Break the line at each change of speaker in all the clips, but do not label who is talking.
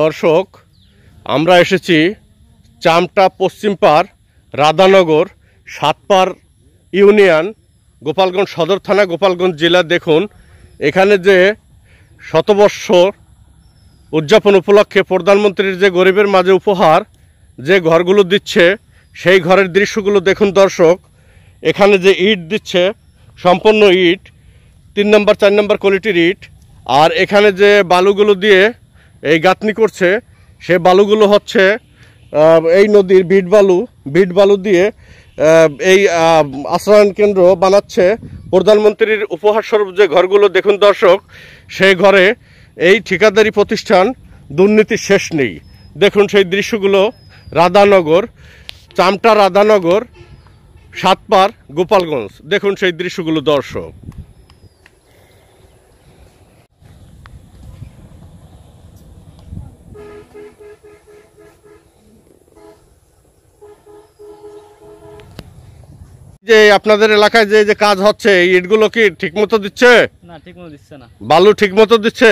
দর্শক আমরা এসেছি চামটা পশ্চিমপাড় রাধানগর সাতপার ইউনিয়ন গোপালগঞ্জ সদর থানা গোপালগঞ্জ জেলা দেখুন এখানে যে শতবর্ষ উদযাপন উপলক্ষে প্রধানমন্ত্রীর যে গরিবের মাঝে উপহার যে ঘরগুলো দিচ্ছে সেই ঘরের দৃশ্যগুলো দেখুন দর্শক এখানে যে ইট দিচ্ছে সম্পূর্ণ ইট তিন নম্বর চার নম্বর কোয়ালিটির ইট আর এখানে যে বালুগুলো দিয়ে এই গাঁথনি করছে সে বালুগুলো হচ্ছে এই নদীর বিট বালু বিট বালু দিয়ে এই আশ্রয়ন কেন্দ্র বানাচ্ছে প্রধানমন্ত্রীর উপহার স্বরূপ যে ঘরগুলো দেখুন দর্শক সেই ঘরে এই ঠিকাদারি প্রতিষ্ঠান দুর্নীতি শেষ নেই দেখুন সেই দৃশ্যগুলো রাধানগর চামটা রাধানগর সাতপার গোপালগঞ্জ দেখুন সেই দৃশ্যগুলো দর্শক যে আপনাদের এলাকায় যে যে কাজ হচ্ছে এই ইটগুলো কি ঠিকমতো দিচ্ছে দিচ্ছে বালু ঠিকমতো দিচ্ছে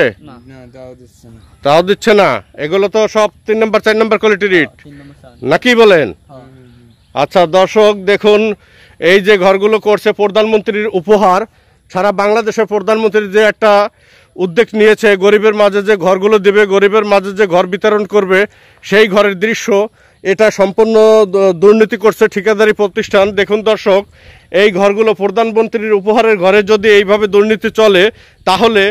তাও দিচ্ছে না এগুলো তো সব তিন নম্বর চার নম্বর কোয়ালিটির হ্যাঁ, ইট নাকি বলেন হ্যাঁ। আচ্ছা দর্শক দেখুন এই যে ঘরগুলো করছে প্রধানমন্ত্রীর উপহার সারা বাংলাদেশে প্রধানমন্ত্রী যে একটা উদ্যোগ নিয়েছে গরিবের মাঝে যে ঘরগুলো দেবে গরিবের মাঝে যে ঘর বিতরণ করবে সেই ঘরের দৃশ্য এটা সম্পূর্ণ দুর্নীতি করছে ঠিকাদারি প্রতিষ্ঠান দেখুন দর্শক এই ঘরগুলো প্রধানমন্ত্রীর উপহারের ঘরে যদি এইভাবে দুর্নীতি চলে তাহলে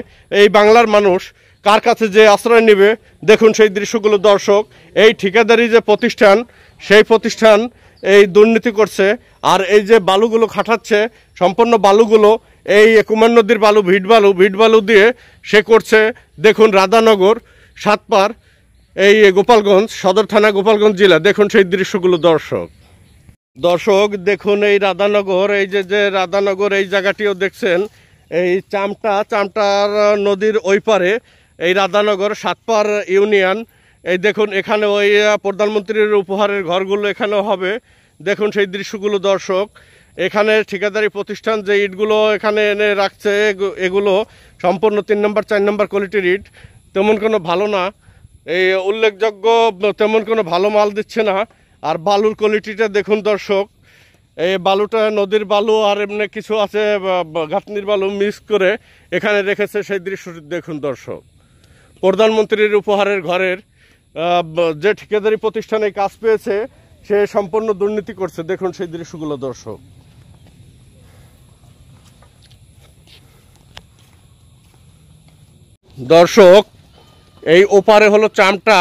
এই বাংলার মানুষ কার কাছে যে আশ্রয় নেবে দেখুন সেই দৃশ্যগুলো দর্শক এই ঠিকাদারি যে প্রতিষ্ঠান সেই প্রতিষ্ঠান এই দুর্নীতি করছে আর এই যে বালুগুলো খাটাচ্ছে সম্পূর্ণ বালুগুলো এই কুমার নদীর বালু ভিট বালু ভিট বালু দিয়ে সে করছে দেখুন রাধানগর সাতপার এই গোপালগঞ্জ সদর থানা গোপালগঞ্জ জেলা দেখুন সেই দৃশ্যগুলো দর্শক দর্শক দেখুন এই রাধানগর এই যে যে রাধানগর এই জায়গাটিও দেখছেন এই চামটা চামটার নদীর ওই পারে এই রাধানগর সাতপার ইউনিয়ন এই দেখুন এখানে ওই প্রধানমন্ত্রীর উপহারের ঘরগুলো এখানেও হবে দেখুন সেই দৃশ্যগুলো দর্শক এখানে ঠিকাদারি প্রতিষ্ঠান যে ইটগুলো এখানে এনে রাখছে এগুলো সম্পূর্ণ তিন নম্বর চার নম্বর কোয়ালিটির ইট তেমন কোনো ভালো না এই উল্লেখযোগ্য তেমন কোনো ভালো মাল দিচ্ছে না আর বালুর কোয়ালিটিটা দেখুন দর্শক এই বালুটা নদীর বালু আর এমনি কিছু আছে ঘাটনির বালু মিক্স করে এখানে রেখেছে সেই দৃশ্যটি দেখুন দর্শক প্রধানমন্ত্রীর উপহারের ঘরের যে ঠিকাদারি প্রতিষ্ঠানে কাজ পেয়েছে সে সম্পূর্ণ দুর্নীতি করছে দেখুন সেই দৃশ্যগুলো দর্শক দর্শক এই ওপারে হলো চামটা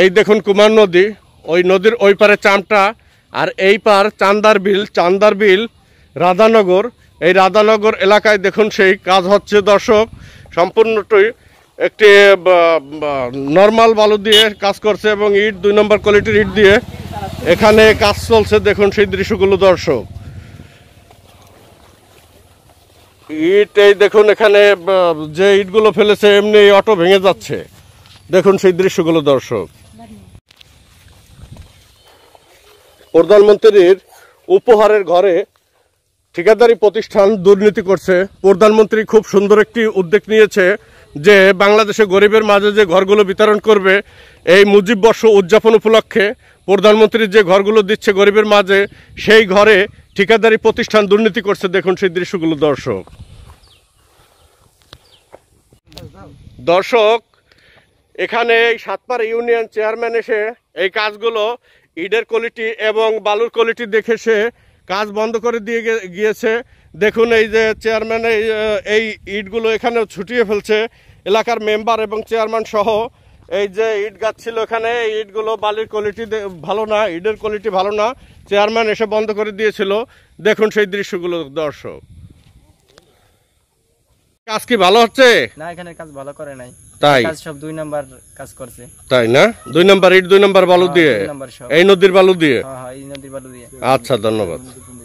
এই দেখুন কুমার নদী ওই নদীর ওই পারে চামটা আর এই পার চান্দার বিল চান্দার বিল রাধানগর এই রাধানগর এলাকায় দেখুন সেই কাজ হচ্ছে দর্শক সম্পূর্ণটি একটি নর্মাল বালু দিয়ে কাজ করছে এবং ইট দুই নম্বর কোয়ালিটির ইট দিয়ে এখানে কাজ চলছে দেখুন সেই দৃশ্যগুলো দর্শক ইট এই দেখুন এখানে যে ইটগুলো ফেলেছে এমনি অটো ভেঙে যাচ্ছে দেখুন সেই দৃশ্যগুলো দর্শক প্রধানমন্ত্রীর উপহারের ঘরে ঠিকাদারি প্রতিষ্ঠান দুর্নীতি করছে প্রধানমন্ত্রী খুব সুন্দর একটি উদ্যোগ নিয়েছে যে বাংলাদেশে গরিবের মাঝে যে ঘরগুলো বিতরণ করবে এই মুজিব বর্ষ উদযাপন উপলক্ষে প্রধানমন্ত্রী যে ঘরগুলো দিচ্ছে গরিবের মাঝে সেই ঘরে ঠিকাদারি প্রতিষ্ঠান দুর্নীতি করছে দেখুন সেই দৃশ্যগুলো দর্শক দর্শক এখানে সাতপার ইউনিয়ন চেয়ারম্যান এসে এই কাজগুলো ইডের কোয়ালিটি এবং বালুর কোয়ালিটি দেখে সে কাজ বন্ধ করে দিয়ে গিয়েছে দেখুন এই যে চেয়ারম্যান এই ইটগুলো এখানে ছুটিয়ে ফেলছে এলাকার মেম্বার এবং চেয়ারম্যান সহ এই যে ইট গাছ ছিল এখানে ইটগুলো বালির কোয়ালিটি ভালো না ইটের কোয়ালিটি ভালো না চেয়ারম্যান এসে বন্ধ করে দিয়েছিল দেখুন সেই দৃশ্যগুলো দর্শক কাজ কি ভালো হচ্ছে না এখানে কাজ ভালো করে নাই তাই কাজ সব দুই নাম্বার কাজ করছে তাই না দুই নাম্বার ইট দুই নাম্বার বালু হ্যাঁ, দিয়ে এই নদীর বালু দিয়ে হ্যাঁ, হ্যাঁ এই নদীর বালু দিয়ে আচ্ছা ধন্যবাদ